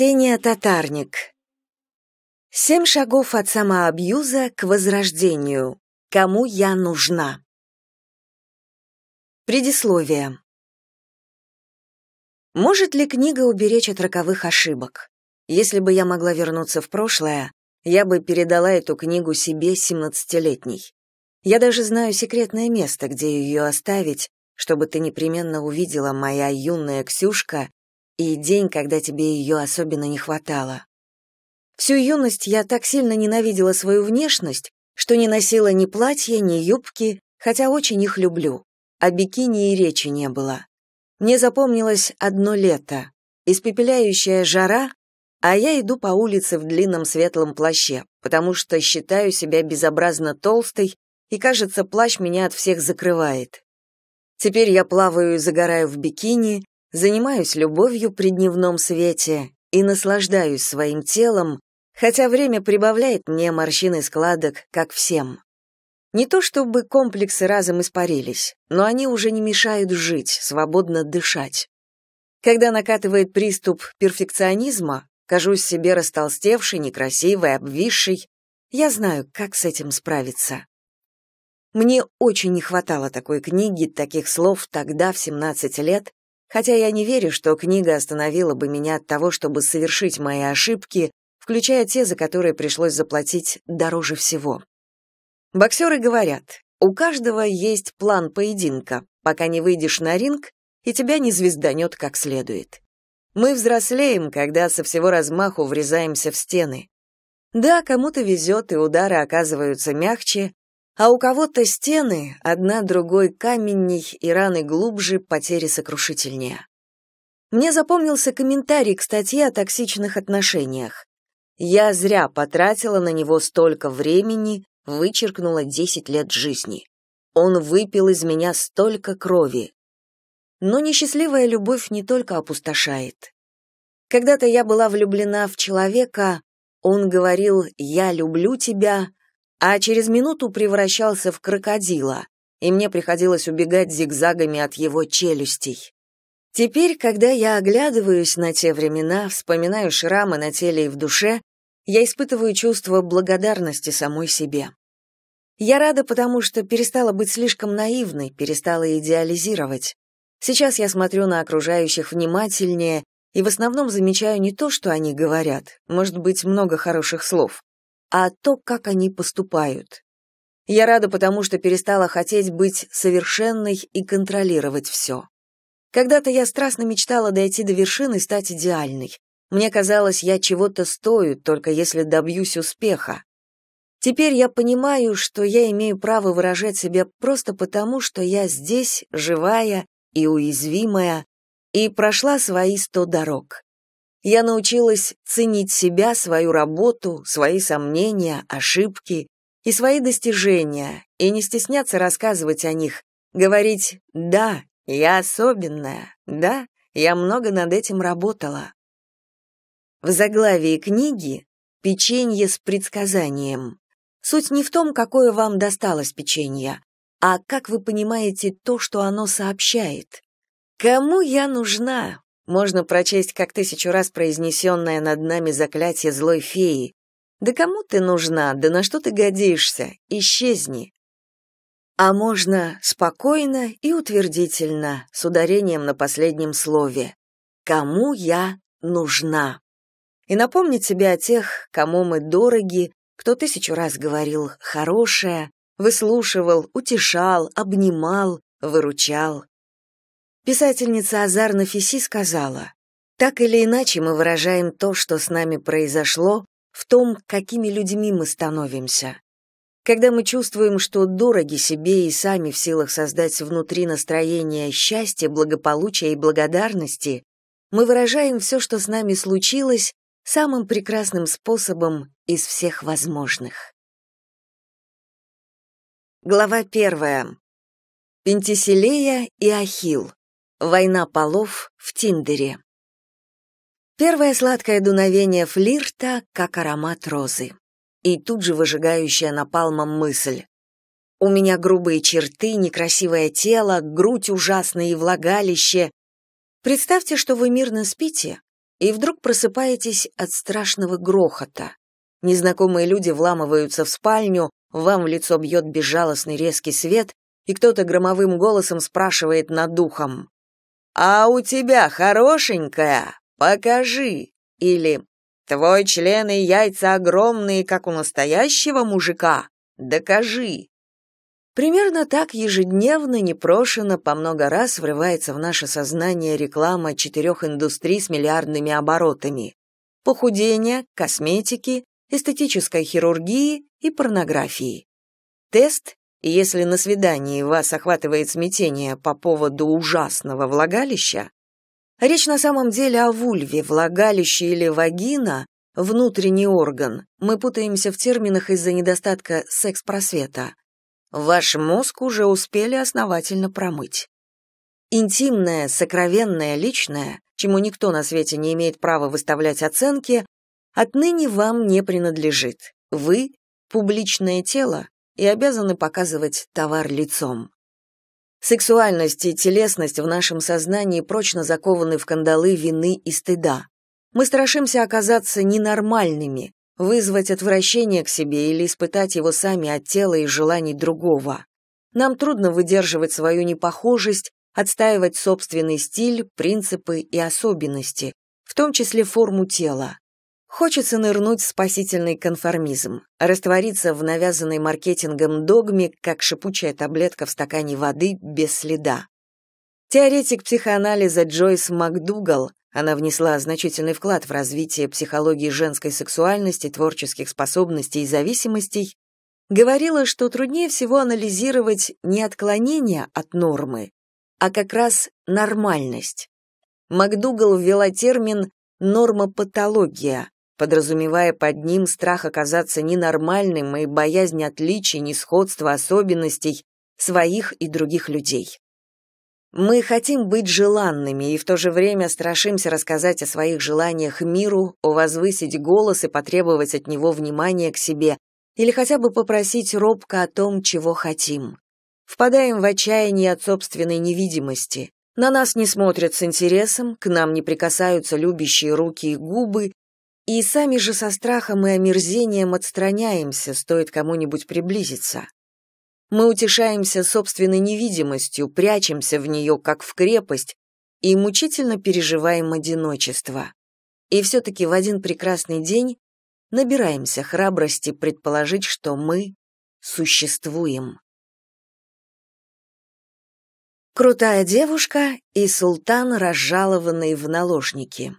Ксения Татарник. Семь шагов от самоабьюза к возрождению. Кому я нужна? Предисловие. Может ли книга уберечь от роковых ошибок? Если бы я могла вернуться в прошлое, я бы передала эту книгу себе, 17-летней. Я даже знаю секретное место, где ее оставить, чтобы ты непременно увидела, моя юная Ксюшка, и день, когда тебе ее особенно не хватало. Всю юность я так сильно ненавидела свою внешность, что не носила ни платья, ни юбки, хотя очень их люблю. О а бикини и речи не было. Мне запомнилось одно лето, испепеляющая жара, а я иду по улице в длинном светлом плаще, потому что считаю себя безобразно толстой, и, кажется, плащ меня от всех закрывает. Теперь я плаваю и загораю в бикини, занимаюсь любовью при дневном свете и наслаждаюсь своим телом, хотя время прибавляет мне морщин и складок, как всем. Не то чтобы комплексы разом испарились, но они уже не мешают жить, свободно дышать. Когда накатывает приступ перфекционизма, кажусь себе растолстевшей, некрасивой, обвисшей, я знаю, как с этим справиться. Мне очень не хватало такой книги, таких слов тогда, в 17 лет, Хотя я не верю, что книга остановила бы меня от того, чтобы совершить мои ошибки, включая те, за которые пришлось заплатить дороже всего. Боксеры говорят, у каждого есть план поединка, пока не выйдешь на ринг, и тебя не звезданет как следует. Мы взрослеем, когда со всего размаху врезаемся в стены. Да, кому-то везет, и удары оказываются мягче, а у кого-то стены, одна другой каменней и раны глубже, потери сокрушительнее. Мне запомнился комментарий к статье о токсичных отношениях. Я зря потратила на него столько времени, вычеркнула 10 лет жизни. Он выпил из меня столько крови. Но несчастливая любовь не только опустошает. Когда-то я была влюблена в человека, он говорил «я люблю тебя», а через минуту превращался в крокодила, и мне приходилось убегать зигзагами от его челюстей. Теперь, когда я оглядываюсь на те времена, вспоминаю шрамы на теле и в душе, я испытываю чувство благодарности самой себе. Я рада, потому что перестала быть слишком наивной, перестала идеализировать. Сейчас я смотрю на окружающих внимательнее и в основном замечаю не то, что они говорят, может быть, много хороших слов, а то, как они поступают. Я рада, потому что перестала хотеть быть совершенной и контролировать все. Когда-то я страстно мечтала дойти до вершины и стать идеальной. Мне казалось, я чего-то стою, только если добьюсь успеха. Теперь я понимаю, что я имею право выражать себя просто потому, что я здесь, живая и уязвимая, и прошла свои сто дорог. Я научилась ценить себя, свою работу, свои сомнения, ошибки и свои достижения, и не стесняться рассказывать о них, говорить «да, я особенная, да, я много над этим работала». В заглавии книги «Печенье с предсказанием». Суть не в том, какое вам досталось печенье, а как вы понимаете то, что оно сообщает. Кому я нужна? можно прочесть как тысячу раз произнесенное над нами заклятие злой феи. Да кому ты нужна? Да на что ты годишься? Исчезни. А можно спокойно и утвердительно, с ударением на последнем слове. Кому я нужна? И напомнить себе о тех, кому мы дороги, кто тысячу раз говорил «хорошее», выслушивал, утешал, обнимал, выручал. Писательница Азарна Фиси сказала, «Так или иначе мы выражаем то, что с нами произошло, в том, какими людьми мы становимся. Когда мы чувствуем, что дороги себе и сами в силах создать внутри настроение счастья, благополучия и благодарности, мы выражаем все, что с нами случилось, самым прекрасным способом из всех возможных. Глава первая. Пентиселея и Ахилл. Война полов в Тиндере. Первое сладкое дуновение флирта, как аромат розы. И тут же выжигающая напалмом мысль. У меня грубые черты, некрасивое тело, грудь ужасная и влагалище. Представьте, что вы мирно спите, и вдруг просыпаетесь от страшного грохота. Незнакомые люди вламываются в спальню, вам в лицо бьет безжалостный резкий свет, и кто-то громовым голосом спрашивает над духом. «А у тебя хорошенькая? Покажи!» Или «Твой член и яйца огромные, как у настоящего мужика? Докажи!» Примерно так ежедневно, непрошено, по много раз врывается в наше сознание реклама четырех индустрий с миллиардными оборотами. Похудения, косметики, эстетической хирургии и порнографии. Тест если на свидании вас охватывает смятение по поводу ужасного влагалища, речь на самом деле о вульве, влагалище или вагина, внутренний орган. Мы путаемся в терминах из-за недостатка секс-просвета. Ваш мозг уже успели основательно промыть. Интимное, сокровенное, личное, чему никто на свете не имеет права выставлять оценки, отныне вам не принадлежит. Вы — публичное тело, и обязаны показывать товар лицом. Сексуальность и телесность в нашем сознании прочно закованы в кандалы вины и стыда. Мы страшимся оказаться ненормальными, вызвать отвращение к себе или испытать его сами от тела и желаний другого. Нам трудно выдерживать свою непохожесть, отстаивать собственный стиль, принципы и особенности, в том числе форму тела. Хочется нырнуть в спасительный конформизм, раствориться в навязанной маркетингом догме, как шипучая таблетка в стакане воды без следа. Теоретик психоанализа Джойс МакДугал, она внесла значительный вклад в развитие психологии женской сексуальности, творческих способностей и зависимостей, говорила, что труднее всего анализировать не отклонение от нормы, а как раз нормальность. МакДугал ввела термин «нормопатология», подразумевая под ним страх оказаться ненормальным и боязнь отличий, несходства, особенностей своих и других людей. Мы хотим быть желанными и в то же время страшимся рассказать о своих желаниях миру, возвысить голос и потребовать от него внимания к себе или хотя бы попросить робко о том, чего хотим. Впадаем в отчаяние от собственной невидимости. На нас не смотрят с интересом, к нам не прикасаются любящие руки и губы, и сами же со страхом и омерзением отстраняемся, стоит кому-нибудь приблизиться. Мы утешаемся собственной невидимостью, прячемся в нее, как в крепость, и мучительно переживаем одиночество. И все-таки в один прекрасный день набираемся храбрости предположить, что мы существуем. Крутая девушка и султан, разжалованный в наложники.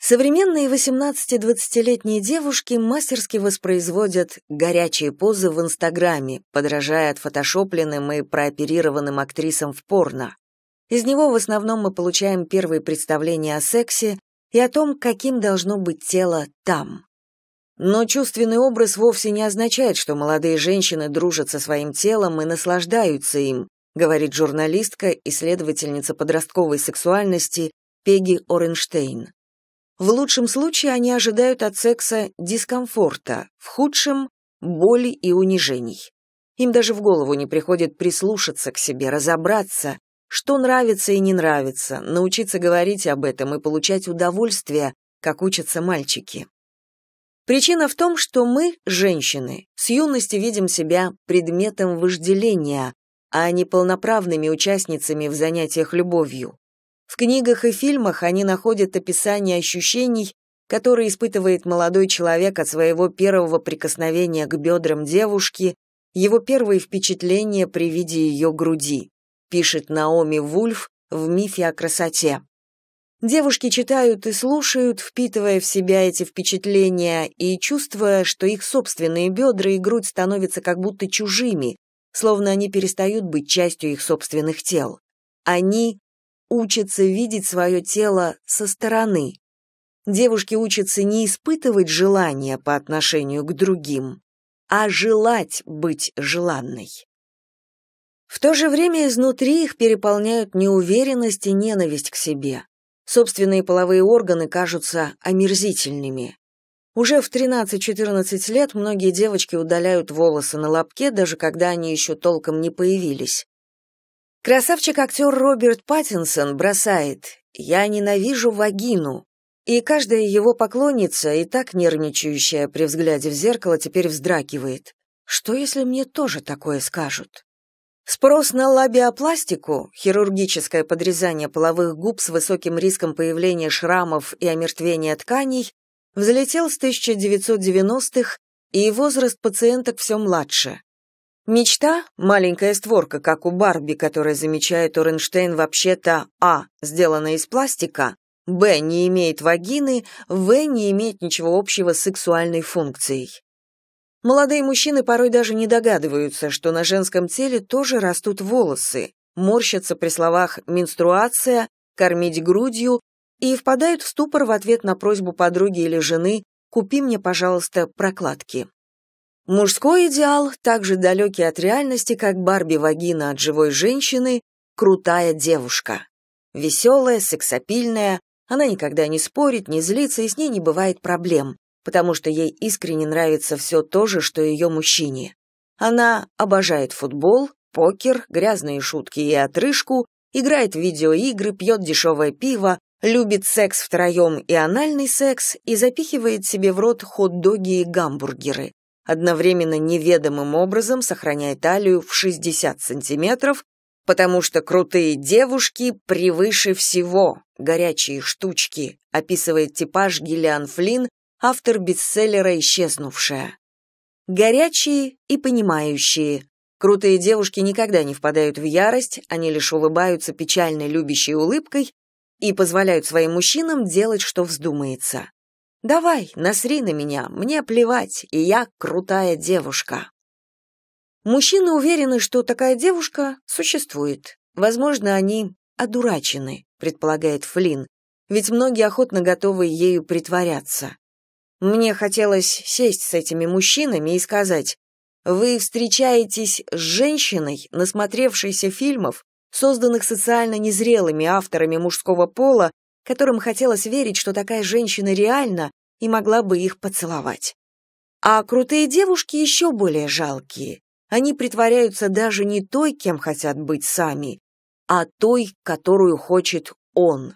Современные 18-20-летние девушки мастерски воспроизводят горячие позы в Инстаграме, подражая отфотошопленным и прооперированным актрисам в порно. Из него в основном мы получаем первые представления о сексе и о том, каким должно быть тело там. Но чувственный образ вовсе не означает, что молодые женщины дружат со своим телом и наслаждаются им, говорит журналистка, исследовательница подростковой сексуальности Пеги Оренштейн. В лучшем случае они ожидают от секса дискомфорта, в худшем – боли и унижений. Им даже в голову не приходит прислушаться к себе, разобраться, что нравится и не нравится, научиться говорить об этом и получать удовольствие, как учатся мальчики. Причина в том, что мы, женщины, с юности видим себя предметом вожделения, а не полноправными участницами в занятиях любовью. В книгах и фильмах они находят описание ощущений, которые испытывает молодой человек от своего первого прикосновения к бедрам девушки, его первые впечатления при виде ее груди, пишет Наоми Вульф в «Мифе о красоте». Девушки читают и слушают, впитывая в себя эти впечатления и чувствуя, что их собственные бедра и грудь становятся как будто чужими, словно они перестают быть частью их собственных тел. Они учатся видеть свое тело со стороны. Девушки учатся не испытывать желания по отношению к другим, а желать быть желанной. В то же время изнутри их переполняют неуверенность и ненависть к себе. Собственные половые органы кажутся омерзительными. Уже в 13-14 лет многие девочки удаляют волосы на лобке, даже когда они еще толком не появились. Красавчик-актер Роберт Паттинсон бросает «Я ненавижу вагину», и каждая его поклонница, и так нервничающая при взгляде в зеркало, теперь вздрагивает. Что, если мне тоже такое скажут? Спрос на лабиопластику, хирургическое подрезание половых губ с высоким риском появления шрамов и омертвения тканей, взлетел с 1990-х, и возраст пациенток все младше. Мечта — маленькая створка, как у Барби, которая замечает Оренштейн вообще-то а. сделана из пластика, б. не имеет вагины, в. не имеет ничего общего с сексуальной функцией. Молодые мужчины порой даже не догадываются, что на женском теле тоже растут волосы, морщатся при словах «менструация», «кормить грудью» и впадают в ступор в ответ на просьбу подруги или жены «купи мне, пожалуйста, прокладки». Мужской идеал, также далекий от реальности, как Барби-вагина от живой женщины, крутая девушка. Веселая, сексапильная, она никогда не спорит, не злится, и с ней не бывает проблем, потому что ей искренне нравится все то же, что ее мужчине. Она обожает футбол, покер, грязные шутки и отрыжку, играет в видеоигры, пьет дешевое пиво, любит секс втроем и анальный секс и запихивает себе в рот хот-доги и гамбургеры одновременно неведомым образом сохраняя талию в 60 сантиметров, потому что крутые девушки превыше всего, горячие штучки, описывает типаж Гиллиан Флинн, автор бестселлера «Исчезнувшая». Горячие и понимающие. Крутые девушки никогда не впадают в ярость, они лишь улыбаются печальной любящей улыбкой и позволяют своим мужчинам делать, что вздумается. Давай, насри на меня, мне плевать, и я крутая девушка. Мужчины уверены, что такая девушка существует. Возможно, они одурачены, предполагает Флин, ведь многие охотно готовы ею притворяться. Мне хотелось сесть с этими мужчинами и сказать, вы встречаетесь с женщиной, насмотревшейся фильмов, созданных социально незрелыми авторами мужского пола которым хотелось верить, что такая женщина реальна и могла бы их поцеловать. А крутые девушки еще более жалкие. Они притворяются даже не той, кем хотят быть сами, а той, которую хочет он.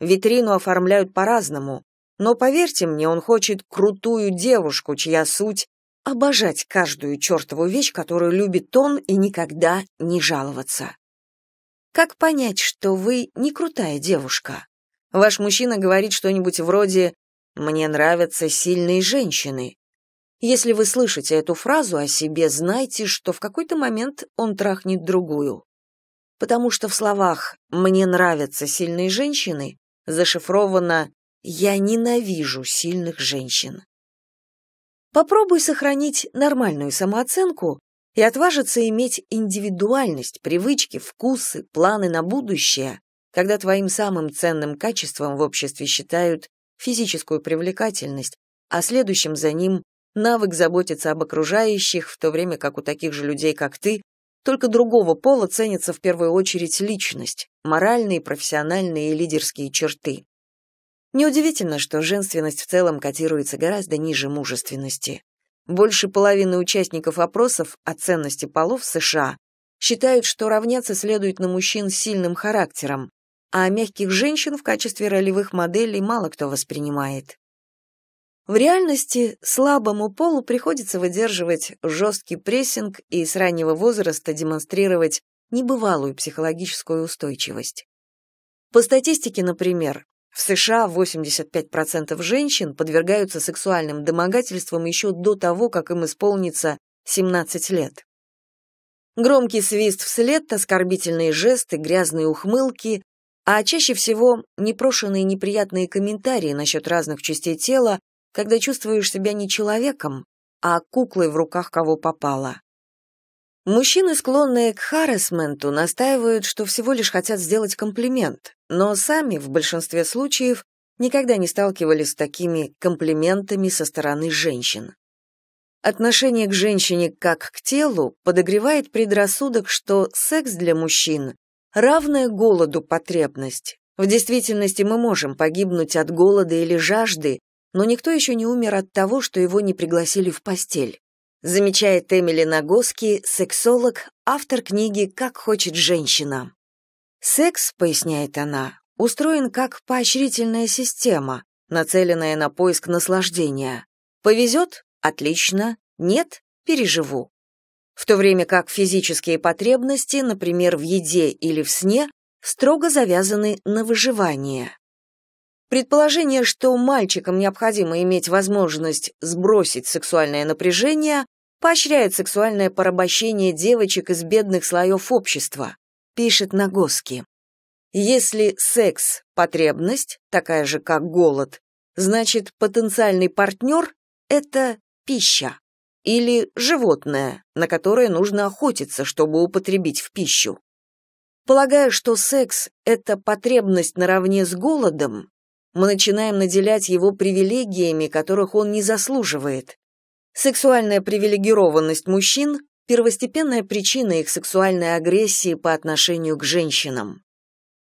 Витрину оформляют по-разному, но поверьте мне, он хочет крутую девушку, чья суть — обожать каждую чертову вещь, которую любит он, и никогда не жаловаться. Как понять, что вы не крутая девушка? Ваш мужчина говорит что-нибудь вроде «Мне нравятся сильные женщины». Если вы слышите эту фразу о себе, знайте, что в какой-то момент он трахнет другую. Потому что в словах «мне нравятся сильные женщины» зашифровано «я ненавижу сильных женщин». Попробуй сохранить нормальную самооценку и отважиться иметь индивидуальность, привычки, вкусы, планы на будущее, когда твоим самым ценным качеством в обществе считают физическую привлекательность, а следующим за ним навык заботиться об окружающих, в то время как у таких же людей, как ты, только другого пола ценится в первую очередь личность, моральные, профессиональные и лидерские черты. Неудивительно, что женственность в целом котируется гораздо ниже мужественности. Больше половины участников опросов о ценности полов в США считают, что равняться следует на мужчин с сильным характером, а мягких женщин в качестве ролевых моделей мало кто воспринимает. В реальности слабому полу приходится выдерживать жесткий прессинг и с раннего возраста демонстрировать небывалую психологическую устойчивость. По статистике, например, в США 85% женщин подвергаются сексуальным домогательствам еще до того, как им исполнится 17 лет. Громкий свист вслед, оскорбительные жесты, грязные ухмылки а чаще всего непрошенные неприятные комментарии насчет разных частей тела, когда чувствуешь себя не человеком, а куклой в руках кого попало. Мужчины, склонные к харасменту, настаивают, что всего лишь хотят сделать комплимент, но сами, в большинстве случаев, никогда не сталкивались с такими комплиментами со стороны женщин. Отношение к женщине как к телу подогревает предрассудок, что секс для мужчин равная голоду потребность. В действительности мы можем погибнуть от голода или жажды, но никто еще не умер от того, что его не пригласили в постель. Замечает Эмили Нагоски, сексолог, автор книги «Как хочет женщина». Секс, поясняет она, устроен как поощрительная система, нацеленная на поиск наслаждения. Повезет – отлично, нет – переживу в то время как физические потребности, например, в еде или в сне, строго завязаны на выживание. Предположение, что мальчикам необходимо иметь возможность сбросить сексуальное напряжение, поощряет сексуальное порабощение девочек из бедных слоев общества, пишет Нагоски. Если секс – потребность, такая же, как голод, значит, потенциальный партнер – это пища или животное, на которое нужно охотиться, чтобы употребить в пищу. Полагая, что секс — это потребность наравне с голодом, мы начинаем наделять его привилегиями, которых он не заслуживает. Сексуальная привилегированность мужчин — первостепенная причина их сексуальной агрессии по отношению к женщинам.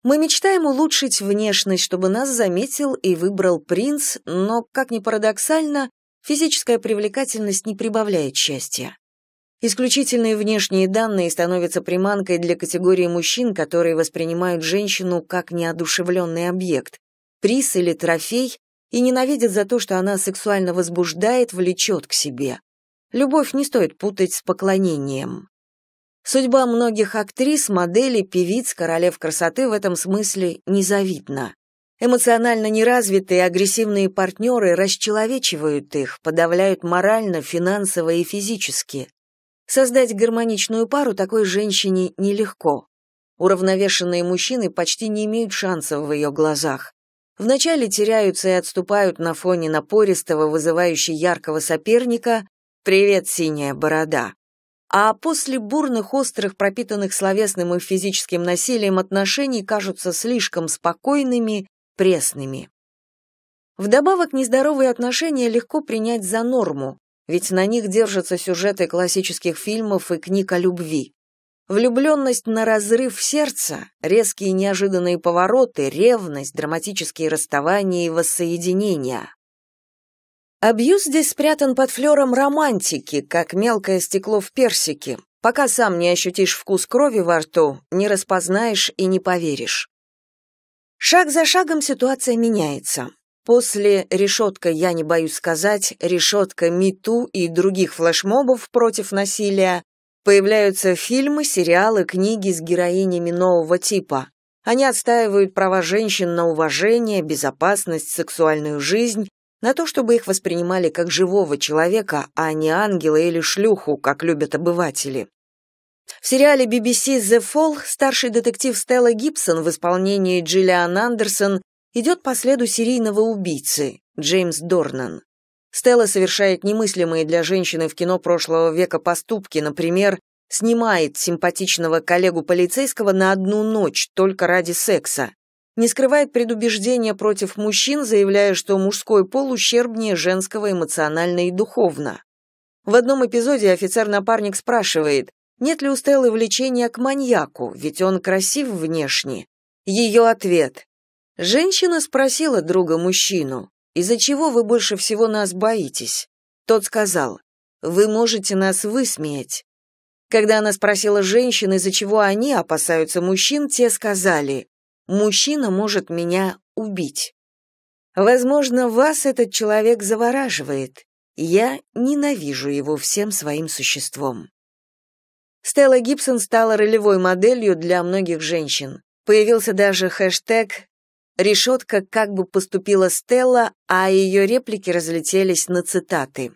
Мы мечтаем улучшить внешность, чтобы нас заметил и выбрал принц, но, как ни парадоксально, Физическая привлекательность не прибавляет счастья. Исключительные внешние данные становятся приманкой для категории мужчин, которые воспринимают женщину как неодушевленный объект, приз или трофей, и ненавидят за то, что она сексуально возбуждает, влечет к себе. Любовь не стоит путать с поклонением. Судьба многих актрис, моделей, певиц, королев красоты в этом смысле незавидна. Эмоционально неразвитые агрессивные партнеры расчеловечивают их, подавляют морально, финансово и физически. Создать гармоничную пару такой женщине нелегко. Уравновешенные мужчины почти не имеют шансов в ее глазах. Вначале теряются и отступают на фоне напористого, вызывающего яркого соперника «Привет, синяя борода». А после бурных, острых, пропитанных словесным и физическим насилием отношений кажутся слишком спокойными, пресными. Вдобавок, нездоровые отношения легко принять за норму, ведь на них держатся сюжеты классических фильмов и книг о любви. Влюбленность на разрыв сердца, резкие неожиданные повороты, ревность, драматические расставания и воссоединения. Абьюз здесь спрятан под флером романтики, как мелкое стекло в персике. Пока сам не ощутишь вкус крови во рту, не распознаешь и не поверишь. Шаг за шагом ситуация меняется. После «Решетка, я не боюсь сказать», «Решетка, МИТУ» и других флешмобов против насилия появляются фильмы, сериалы, книги с героинями нового типа. Они отстаивают права женщин на уважение, безопасность, сексуальную жизнь, на то, чтобы их воспринимали как живого человека, а не ангела или шлюху, как любят обыватели. В сериале BBC «The Fall» старший детектив Стелла Гибсон в исполнении Джиллиан Андерсон идет по следу серийного убийцы Джеймс Дорнан. Стелла совершает немыслимые для женщины в кино прошлого века поступки, например, снимает симпатичного коллегу полицейского на одну ночь только ради секса, не скрывает предубеждения против мужчин, заявляя, что мужской пол ущербнее женского эмоционально и духовно. В одном эпизоде офицер-напарник спрашивает, нет ли у Стеллы влечения к маньяку, ведь он красив внешне? Ее ответ. Женщина спросила друга мужчину, из-за чего вы больше всего нас боитесь? Тот сказал, вы можете нас высмеять. Когда она спросила женщин, из-за чего они опасаются мужчин, те сказали, мужчина может меня убить. Возможно, вас этот человек завораживает. Я ненавижу его всем своим существом. Стелла Гибсон стала ролевой моделью для многих женщин. Появился даже хэштег «Решетка, как бы поступила Стелла», а ее реплики разлетелись на цитаты.